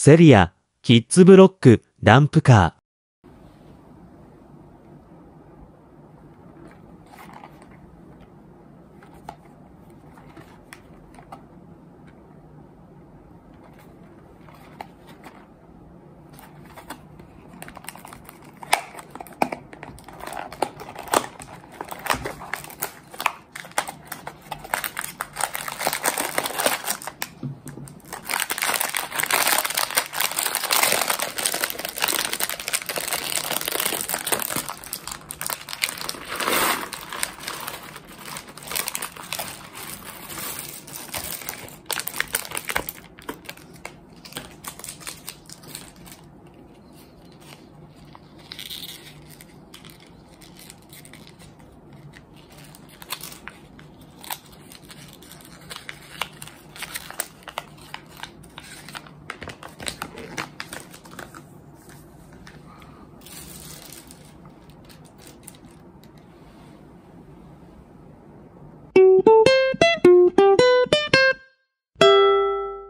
セリア、キッズブロック、ダンプカー。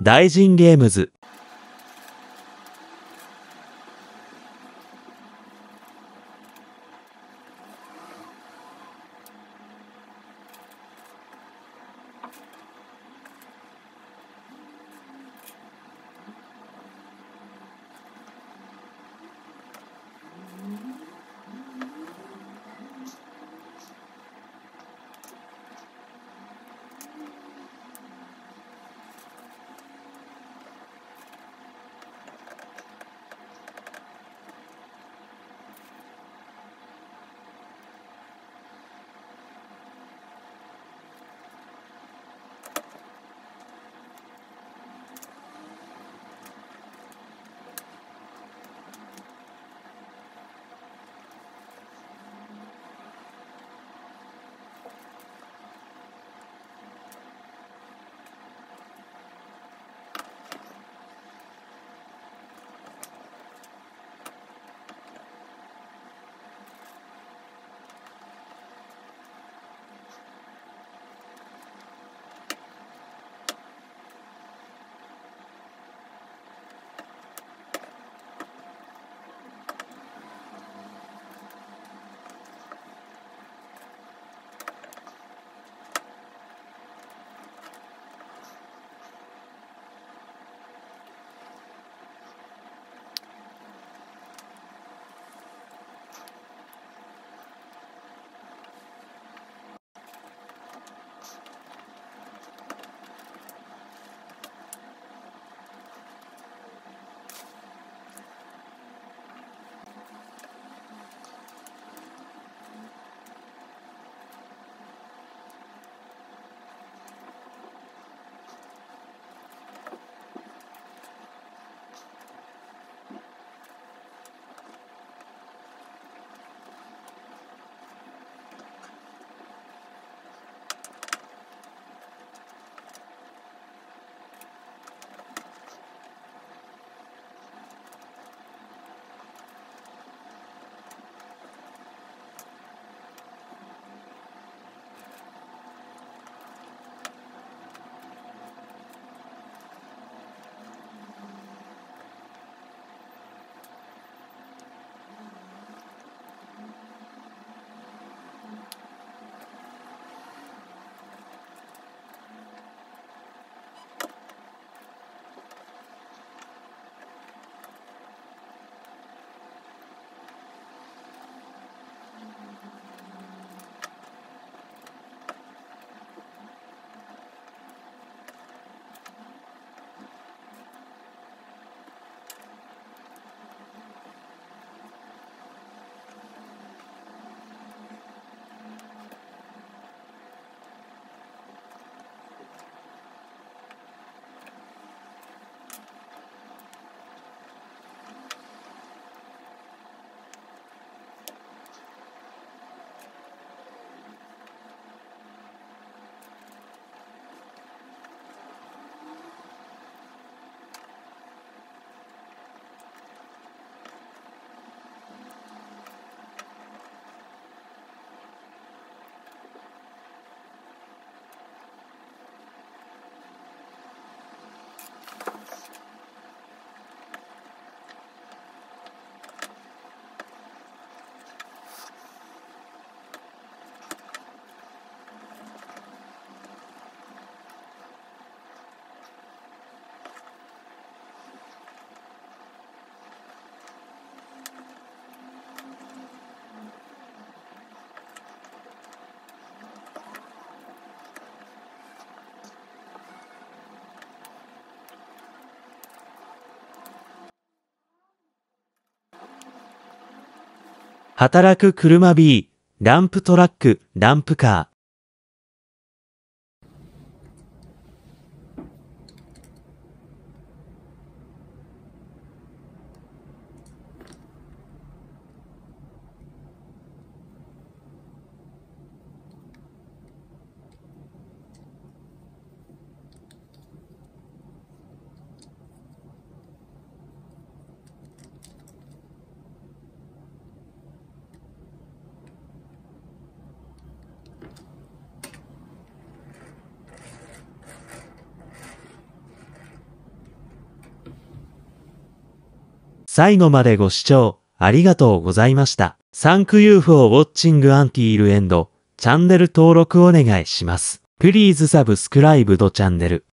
大臣ゲームズ働く車 B、ダンプトラック、ダンプカー。最後までご視聴ありがとうございました。サンクユーフォーウォッチングアンティールエンド、チャンネル登録お願いします。Please subscribe to c h a n